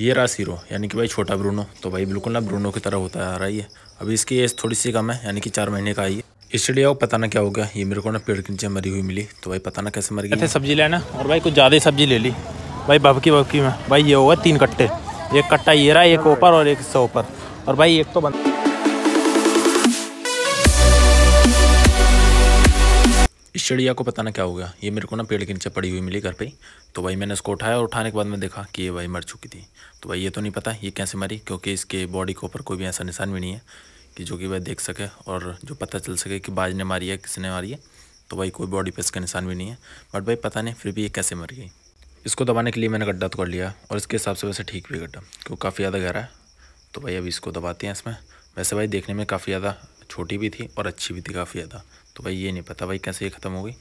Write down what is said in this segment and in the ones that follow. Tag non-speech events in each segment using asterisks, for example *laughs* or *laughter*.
ये रहा सीरो यानी कि भाई छोटा ब्रूनो तो भाई बिल्कुल ना ब्रूनो की तरह होता आ रहा है अभी इसकी एज थोड़ी सी कम है यानी कि चार महीने का आई है इसलिए वो पता ना क्या हो गया ये मेरे को ना पेड़ के नीचे मरी हुई मिली तो भाई पता ना कैसे मर गई सब्जी लेना और भाई कुछ ज़्यादा ही सब्जी ले ली भाई भबकी भबकी में भाई ये होगा तीन कट्टे एक कट्टा ये रहा एक ऊपर और एक सौ ऊपर और भाई एक तो बंद इस चिड़िया को पता ना क्या हो गया ये मेरे को ना पेड़ के नीचे पड़ी हुई मिली घर पे तो भाई मैंने इसको उठाया और उठाने के बाद मैं देखा कि ये भाई मर चुकी थी तो भाई ये तो नहीं पता ये कैसे मरी क्योंकि इसके बॉडी के ऊपर कोई भी ऐसा निशान भी नहीं है कि जो कि वह देख सके और जो पता चल सके कि बाज ने मारी है किसने मारी है तो भाई कोई बॉडी पे इसका निशान भी नहीं है बट भाई पता नहीं फिर भी ये कैसे मर गई इसको दबाने के लिए मैंने गड्ढा तोड़ लिया और इसके हिसाब से वैसे ठीक भी गड्ढा क्योंकि काफ़ी ज़्यादा गहरा है तो भाई अभी इसको दबाते हैं इसमें वैसे भाई देखने में काफ़ी ज़्यादा छोटी भी थी और अच्छी भी थी काफ़ी ज़्यादा तो भाई ये नहीं पता भाई कैसे ये ख़त्म हो गई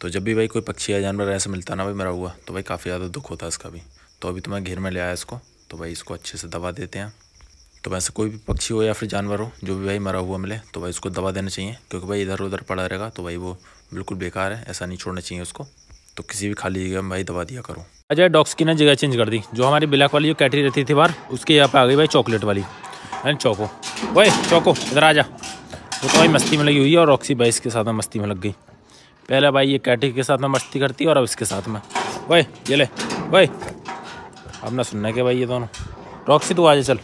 तो जब भी भाई कोई पक्षी या जानवर ऐसे मिलता ना भाई मेरा हुआ तो भाई काफ़ी ज़्यादा दुख होता है इसका भी तो अभी तो मैं घेर में ले आया इसको तो भाई इसको अच्छे से दबा देते हैं तो वैसे कोई भी पक्षी हो या फिर जानवर हो जो भी भाई मरा हुआ मिले तो भाई उसको दवा देना चाहिए क्योंकि भाई इधर उधर पड़ा रहेगा तो भाई वो बिल्कुल बेकार है ऐसा नहीं छोड़ना चाहिए उसको तो किसी भी खाली जगह में भाई दवा दिया करो अच्छा डॉग्स की ना जगह चेंज कर दी जो हमारी ब्लैक वाली जो कैटरी रहती थी बाहर उसके यहाँ पे आ गई भाई चॉकलेट वाली है चौको वही चौको इधर आ जा वो तो भाई मस्ती में लगी हुई है और ऑक्सी भाई इसके साथ में मस्ती में लग गई पहले भाई ये कैटी के साथ में मस्ती करती है और अब इसके साथ में भाई ये ले भाई अब ना सुनना क्या भाई ये दोनों रॉक्सी तू आ जा चल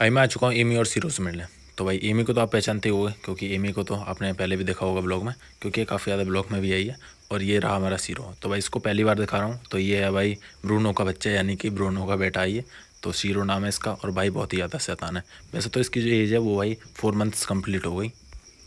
भाई मैं आ चुका हूँ एमी और सीरो से मिलने तो भाई एमी को तो आप पहचानते ही क्योंकि एमी को तो आपने पहले भी देखा होगा ब्लॉग में क्योंकि ये काफ़ी ज़्यादा ब्लॉग में भी आई है और ये रहा हमारा सीरो तो भाई इसको पहली बार दिखा रहा हूँ तो ये है भाई ब्रूनो का बच्चा यानी कि ब्रूनो का बेटा ये तो शीरो नाम है इसका और भाई बहुत ही ज़्यादा शैतान है वैसे तो इसकी जो एज है वो भाई फोर मंथ्स कंप्लीट हो गई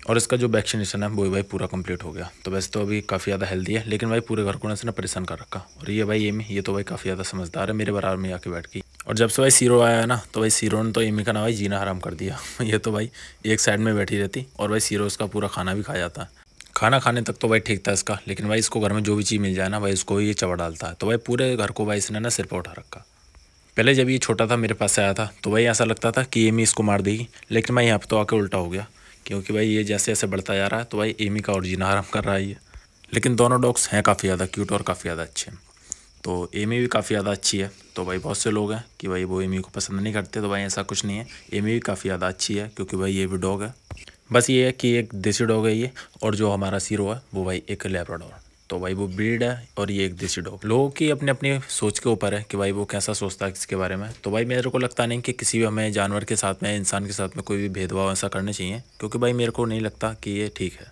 और इसका जो वैक्सीनेशन है वो भाई पूरा कंप्लीट हो गया तो वैसे तो अभी काफ़ी ज़्यादा हेल्दी है लेकिन भाई पूरे घर को इसने परेशान कर रखा और ये भाई एमी ये तो भाई काफ़ी ज़्यादा समझदार है मेरे बराबर में आके बैठ गई और जब से भाई सीरो आया ना तो भाई सीरो ने तो एमी का ना भाई जीना हराम कर दिया *laughs* ये तो भाई एक साइड में बैठी रहती और भाई सीरो उसका पूरा खाना भी खा जाता है खाना खाने तक तो भाई ठीक था इसका लेकिन भाई इसको घर में जो भी चीज़ मिल जाए ना भाई इसको ये चबा डालता है तो भाई पूरे घर को भाई इसने ना सिर पर उठा रखा पहले जब ये छोटा था मेरे पास आया था तो भाई ऐसा लगता था कि एमी इसको मार देगी लेकिन मैं यहाँ पर तो आके उल्टा हो गया क्योंकि भाई ये जैसे जैसे बढ़ता जा रहा है तो भाई एमी का ओरिजिनल आराम कर रहा है ये लेकिन दोनों डॉग्स हैं काफ़ी ज़्यादा क्यूट और काफ़ी ज़्यादा अच्छे तो एमी भी काफ़ी ज़्यादा अच्छी है तो भाई बहुत से लोग हैं कि भाई वो एमी को पसंद नहीं करते तो भाई ऐसा कुछ नहीं है एमी भी काफ़ी ज़्यादा अच्छी है क्योंकि भाई ये भी डॉग है बस ये है कि एक देसी डॉग है ये और जो हमारा सीरो है वो भाई एक लेब्राडोर तो भाई वो ब्रीड है और ये एक देसी डॉग लोगों की अपने अपने सोच के ऊपर है कि भाई वो कैसा सोचता है किसके बारे में तो भाई मेरे को लगता नहीं कि किसी भी हमें जानवर के साथ में इंसान के साथ में कोई भी भेदभाव ऐसा करना चाहिए क्योंकि भाई मेरे को नहीं लगता कि ये ठीक है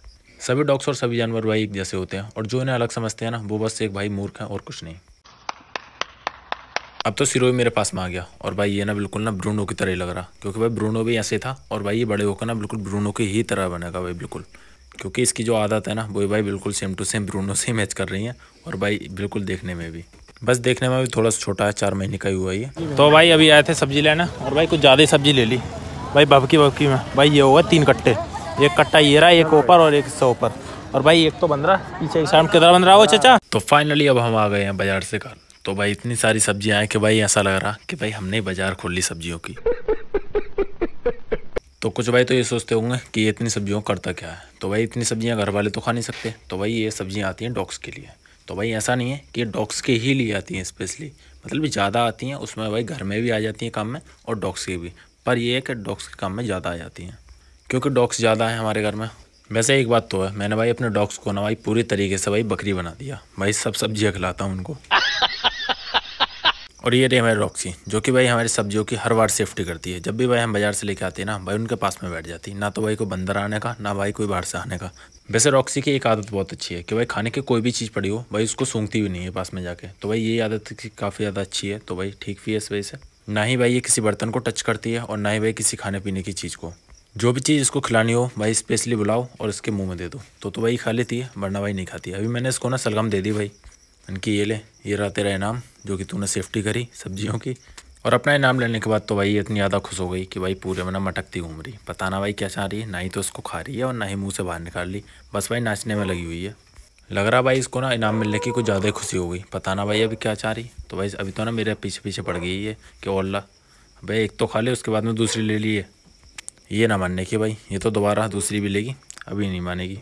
सभी डॉग्स और सभी जानवर भाई एक जैसे होते हैं और जो इन्हें अलग समझते हैं ना वो बस एक भाई मूर्ख है और कुछ नहीं अब तो सिरोही मेरे पास में आ गया और भाई ये ना बिल्कुल ना ब्रूनो की तरह ही लग रहा क्योंकि भाई ब्रूनो भी ऐसे था और भाई ये बड़े होकर ना बिल्कुल ब्रूनो की ही तरह बनेगा भाई बिल्कुल क्योंकि इसकी जो आदत है ना वो भाई बिल्कुल सेम टू सेम ब्रूनो से मैच कर रही है और भाई बिल्कुल देखने में भी बस देखने में भी थोड़ा सा छोटा है चार महीने का ही हुआ ये तो भाई अभी आए थे सब्जी लेना और भाई कुछ ज़्यादा ही सब्जी ले ली भाई भबकी भबकी में भाई ये होगा तीन कट्टे एक कट्टा ये रहा एक ऊपर और एक सौ ऊपर और भाई एक तो बन रहा पीछे एक किधर बन रहा हो चाचा तो फाइनली अब हम आ गए हैं बाजार से घर तो भाई इतनी सारी सब्जियाँ आए कि भाई ऐसा लग रहा कि भाई हमने बाजार खोल ली सब्जियों की तो कुछ भाई तो ये सोचते होंगे कि ये इतनी सब्जियों का करता क्या है तो भाई इतनी सब्जियां घर वाले तो खा नहीं सकते तो भाई ये सब्जियां आती हैं डॉग्स के लिए तो भाई ऐसा नहीं है कि ये डॉग्स के ही लिए आती हैं स्पेशली मतलब ज़्यादा आती हैं उसमें भाई घर में भी आ जाती हैं काम में और डॉग्स की भी पर ये है कि डॉग्स के काम में ज़्यादा आ जाती हैं क्योंकि डॉग्स ज़्यादा हैं हमारे घर में वैसे एक बात तो है मैंने भाई अपने डॉग्स को ना भाई पूरी तरीके से भाई बकरी बना दिया भाई सब सब्जियाँ खिलाता हूँ उनको और ये रही हमारी रॉक्सी जो कि भाई हमारी सब्जियों की हर बार सेफ्टी करती है जब भी भाई हम बाजार से लेके आते हैं ना भाई उनके पास में बैठ जाती है ना तो भाई को बंदर आने का ना भाई कोई बाहर से आने का वैसे रॉक्सी की एक आदत बहुत अच्छी है कि भाई खाने की कोई भी चीज़ पड़ी हो भाई उसको सूंघती भी नहीं है पास में जाके तो भाई ये आदत काफ़ी ज़्यादा अच्छी है तो भाई ठीक भी है इस वजह से ना ही भाई ये किसी बर्तन को टच करती है और ना ही भाई किसी खाने पीने की चीज़ को जो भी चीज़ इसको खिलानी हो भाई स्पेशली बुलाओ और इसके मुँह में दे दो तो, तो भाई खा लेती है वरना भाई नहीं खाती है अभी मैंने इसको ना सलगम दे दी भाई कि ये ले ये रहा तेरा इनाम जो कि तूने सेफ्टी करी सब्जियों की और अपना इनाम लेने के बाद तो भाई इतनी ज़्यादा खुश हो गई कि भाई पूरे मना मटकती घूम रही पता ना भाई क्या चाह रही है ना ही तो उसको खा रही है और ना ही मुँह से बाहर निकाल ली बस भाई नाचने में लगी हुई है लग रहा भाई इसको ना इनाम मिलने की कुछ ज़्यादा खुशी हो गई पता ना भाई अभी क्या चाह रही तो भाई अभी तो ना मेरे पीछे पीछे पड़ गई है कि ओल्ला भाई एक तो खा ले उसके बाद में दूसरी ले ली है ये ना मानने की भाई ये तो दोबारा दूसरी भी लेगी अभी नहीं मानेगी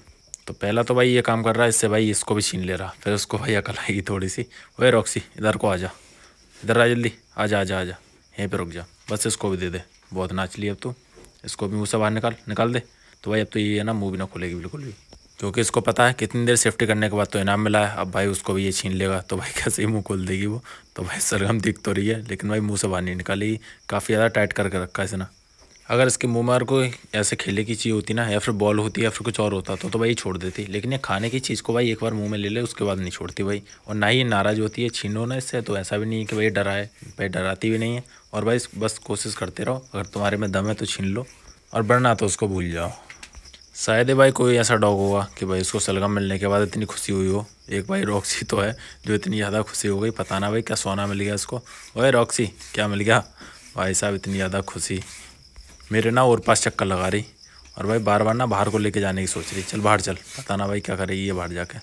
तो पहला तो भाई ये काम कर रहा है इससे भाई इसको भी छीन ले रहा फिर उसको भाई अकल आएगी थोड़ी सी ओए रॉक्सी इधर को आ जा इधर आ जल्दी आ जा आ जा आ जा यहीं पर रुक जा बस इसको भी दे दे बहुत नाच ली अब तो इसको भी मुँह से बाहर निकाल निकाल दे तो भाई अब तो ये है ना मुँह भी ना खुलेगी बिल्कुल भी क्योंकि इसको पता है कितनी देर सेफ्टी करने के बाद तो इनाम मिला है अब भाई उसको भी ये छीन लेगा तो भाई *laughs* कैसे ही मुँह खोल देगी वो तो भाई सरगम दिख तो रही है लेकिन भाई मुँह से बाहर नहीं निकालेगी काफ़ी ज़्यादा टाइट करके रखा है ना अगर इसके मुँह को ऐसे खेलने की चीज़ होती ना या फिर बॉल होती या फिर कुछ और होता तो तो भाई छोड़ देती लेकिन ये खाने की चीज़ को भाई एक बार मुंह में ले ले उसके बाद नहीं छोड़ती भाई और ना ही नाराज़ होती है छीनो ना इससे तो ऐसा भी नहीं है कि भाई डराए भाई डराती भी नहीं है और भाई बस कोशिश करते रहो अगर तुम्हारे में दम है तो छीन लो और बढ़ना तो उसको भूल जाओ शायद ही भाई कोई ऐसा डॉग होगा कि भाई उसको सलगम मिलने के बाद इतनी खुशी हुई हो एक भाई रॉक्सी तो है जो इतनी ज़्यादा खुशी हो गई पता ना भाई क्या सोना मिल गया इसको ओए रॉक्सी क्या मिल गया भाई साहब इतनी ज़्यादा खुशी मेरे ना और पास चक्कर लगा रही और भाई बार बार ना बाहर को लेके जाने की सोच रही चल बाहर चल पता ना भाई क्या करेगी ये बाहर जाके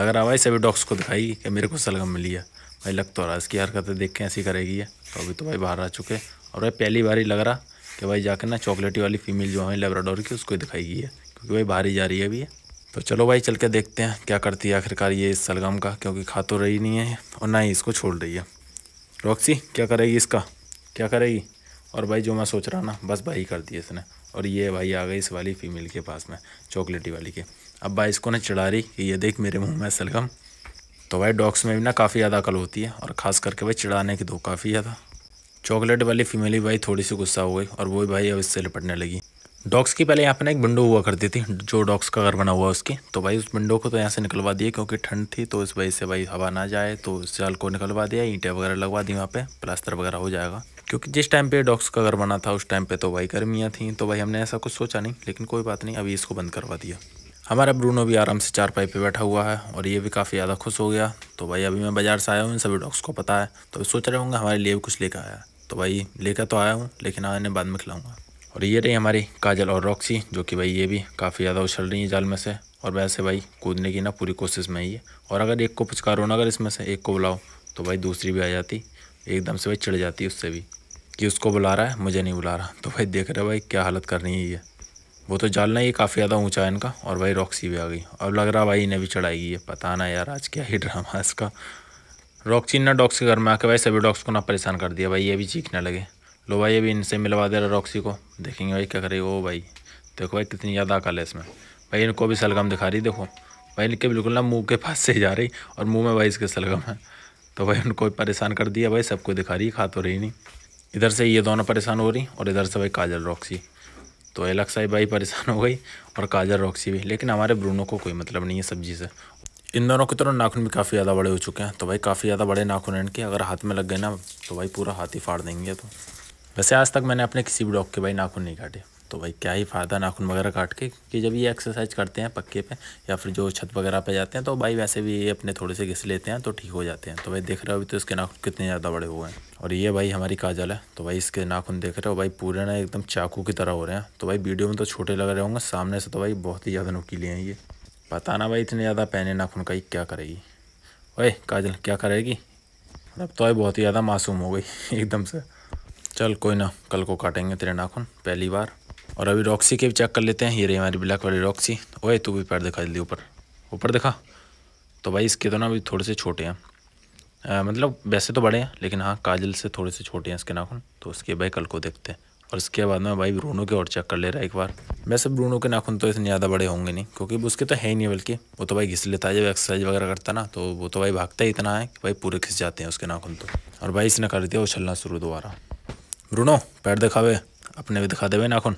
लग रहा भाई सभी डॉक्स को दिखाई कि मेरे को सलगम मिली है भाई लग तो रहा इसकी हरकतें देख के ऐसी करेगी है तो अभी तो भाई बाहर आ चुके और भाई पहली बार ही लग रहा कि भाई जाके ना चॉकलेटी वाली फीमेल जो है लेब्राडोर की उसको दिखाई गई है क्योंकि भाई बाहर ही जा रही है अभी तो चलो भाई चल के देखते हैं क्या करती है आखिरकार ये इस सलगम का क्योंकि खा तो रही नहीं है और ना ही इसको छोड़ रही है रॉक्सी क्या करेगी इसका क्या करेगी और भाई जो मैं सोच रहा ना बस भाई कर दिया इसने और ये भाई आ गई इस वाली फ़ीमेल के पास में चॉकलेटी वाली के अब भाई इसको ना चढ़ा रही कि ये देख मेरे मुँह में सलगम तो भाई डॉग्स में भी ना काफ़ी ज़्यादा अकल होती है और ख़ास करके भाई चढ़ाने की दो तो काफ़ी ज़्यादा चॉकलेट वाली फीमेल ही भाई थोड़ी सी गुस्सा हो गई और वो भाई अब इससे लिपटने लगी डॉग्स की पहले यहाँ पर एक विंडो हुआ करती थी जो डॉग्स का घर बना हुआ उसकी तो भाई उस विंडो को तो यहाँ से निकलवा दिए क्योंकि ठंड थी तो इस वजह से भाई हवा ना जाए तो उस जाल को निकलवा दिया ईंटें वगैरह लगवा दी वहाँ पर प्लास्तर वगैरह हो जाएगा क्योंकि जिस टाइम पे डॉक्स का घर बना था उस टाइम पे तो भाई गर्मियाँ थी तो भाई हमने ऐसा कुछ सोचा नहीं लेकिन कोई बात नहीं अभी इसको बंद करवा दिया हमारा ब्रूनो भी आराम से चार पाई पे बैठा हुआ है और ये भी काफ़ी ज़्यादा खुश हो गया तो भाई अभी मैं बाज़ार से आया हूँ इन सभी डॉग्स को पता है तो अभी सोच रहे होंगे हमारे लिए भी कुछ लेकर आया तो भाई लेकर तो आया हूँ लेकिन आने बाद में खिलाऊँगा और ये रही हमारी काजल और रॉक्सी जो कि भाई ये भी काफ़ी ज़्यादा उछल रही है जाल में से और वैसे भाई कूदने की ना पूरी कोशिश में ही है और अगर एक को पुचकारो ना अगर इसमें से एक को बुलाओ तो भाई दूसरी भी आ जाती एकदम से भाई चढ़ जाती उससे भी कि उसको बुला रहा है मुझे नहीं बुला रहा तो भाई देख रहे भाई क्या हालत करनी है ये वो तो जालना ही काफ़ी ज़्यादा ऊँचा है इनका और भाई रॉक्सी भी आ गई अब लग रहा भाई इन्हें भी चढ़ाएगी ये पता ना यार आज क्या ही ड्रामा है इसका रॉक्सी ना डॉक्स के घर में आके भाई सभी डॉक्स को ना परेशान कर दिया भाई ये भी चीखने लगे लो भाई ये भी इनसे मिलवा दे रहा रॉक्सी को देखेंगे भाई क्या करे ओ भाई देखो भाई कितनी ज़्यादा अकल है इसमें भाई इनको भी सलगम दिखा रही देखो भाई इनके बिल्कुल ना मुँह के पास से जा रही और मुँह में भाई इसके सलगम है तो भाई उनको परेशान कर दिया भाई सबको दिखा रही खा तो रही नहीं इधर से ये दोनों परेशान हो रही और इधर से भाई काजल रॉक्सी तो एलक्साई भाई परेशान हो गई और काजल रॉक्सी भी लेकिन हमारे ब्रूनो को कोई मतलब नहीं है सब्जी से इन दोनों की तरह नाखून भी काफ़ी ज़्यादा बड़े हो चुके हैं तो भाई काफ़ी ज़्यादा बड़े नाखून इनके अगर हाथ में लग गए ना तो भाई पूरा हाथ ही फाड़ देंगे तो वैसे आज तक मैंने अपने किसी भी डॉग के भाई नाखून नहीं काटे तो भाई क्या ही फ़ायदा नाखून वगैरह काट के कि जब ये एक्सरसाइज करते हैं पक्के पे या फिर जो छत वगैरह पे जाते हैं तो भाई वैसे भी ये अपने थोड़े से घिस लेते हैं तो ठीक हो जाते हैं तो भाई देख रहे हो अभी तो इसके नाखून कितने ज़्यादा बड़े हुए हैं और ये भाई हमारी काजल है तो भाई इसके नाखून देख रहे हो भाई पूरे ना एकदम चाकू की तरह हो रहे हैं तो भाई वीडियो में तो छोटे लग रहे होंगे सामने से तो भाई बहुत ही ज़्यादा नुकीले हैं ये पता ना भाई इतने ज़्यादा पहने नाखून का ही क्या करेगी ओए काजल क्या करेगी अब तो भाई बहुत ही ज़्यादा मासूम हो गई *laughs* एकदम से चल कोई ना कल को काटेंगे तेरे नाखून पहली बार और अभी रॉक्सी के भी चेक कर लेते हैं ये रही हमारी ब्लैक वाली रॉक्सी ओए तू भी पैर दिखा जल्दी ऊपर ऊपर दिखा तो भाई इसके तो ना अभी थोड़े से छोटे हैं आ, मतलब वैसे तो बड़े हैं लेकिन हाँ काजल से थोड़े से छोटे हैं इसके नाखून तो उसके भाई कल को देखते हैं और इसके बाद में भाई ब्रूनो के और चेक कर ले रहा है एक बार वैसे ब्रूनो के नाखून तो इतने ज़्यादा बड़े होंगे नहीं क्योंकि उसके तो है ही नहीं बल्कि वो तो भाई घिस लेता है जब एक्सरसाइज वगैरह करता ना तो वो तो भाई भागता ही इतना है कि भाई पूरे घिस जाते हैं उसके नाखून तो और भाई इसने कर दिया उछलना शुरू दोबारा ब्रूनो पैर दिखावे अपने भी दिखा देवे नाखून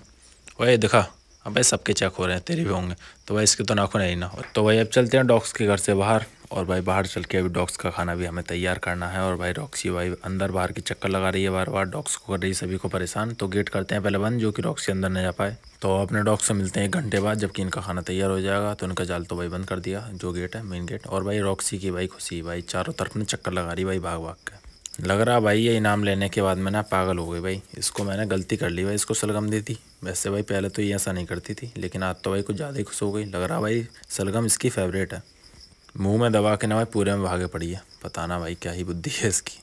वही देखा अब भाई सबके चेक हो रहे हैं तेरे भी होंगे तो भाई इसके तो नाखून है ही ना तो भाई अब चलते हैं डॉक्स के घर से बाहर और भाई बाहर चल के अभी डॉक्स का खाना भी हमें तैयार करना है और भाई रॉक्सी भाई अंदर बाहर की चक्कर लगा रही है बार बार डॉक्स को कर रही है सभी को परेशान तो गेट करते हैं पहले बंद जो कि डॉक्सी अंदर नहीं जा पाए तो अपने डॉग से मिलते हैं एक घंटे बाद जबकि इनका खाना तैयार हो जाएगा तो इनका जाल तो भाई बंद कर दिया जो गेट है मेन गेट और भाई रॉक्सी की भाई खुशी भाई चारों तरफ ने चक्कर लगा रही भाई भाग भाग के लग रहा भाई ये इनाम लेने के बाद मैंने पागल हो गई भाई इसको मैंने गलती कर ली भाई इसको सलगम दी थी वैसे भाई पहले तो ये ऐसा नहीं करती थी लेकिन आज तो भाई कुछ ज़्यादा ही खुश हो गई लग रहा भाई सलगम इसकी फेवरेट है मुंह में दबा के ना भाई पूरे में भागे पड़ी है पता ना भाई क्या ही बुद्धि है इसकी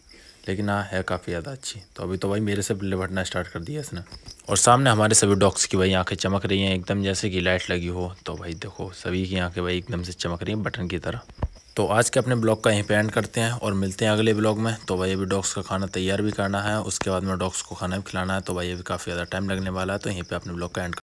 लेकिन हाँ है काफ़ी ज़्यादा अच्छी तो अभी तो भाई मेरे से लिपटना स्टार्ट कर दिया इसने और सामने हमारे सभी डॉग्स की भाई आँखें चमक रही हैं एकदम जैसे कि लाइट लगी हो तो भाई देखो सभी की आँखें भाई एकदम से चमक रही हैं बटन की तरह तो आज के अपने ब्लॉग का यहीं पे एंड करते हैं और मिलते हैं अगले ब्लॉग में तो भाई अभी डॉग्स का खाना तैयार भी करना है उसके बाद में डॉग्स को खाना भी खिलाना है तो भाई अभी काफ़ी ज़्यादा टाइम लगने वाला है तो यहीं पे अपने ब्लॉग का एंड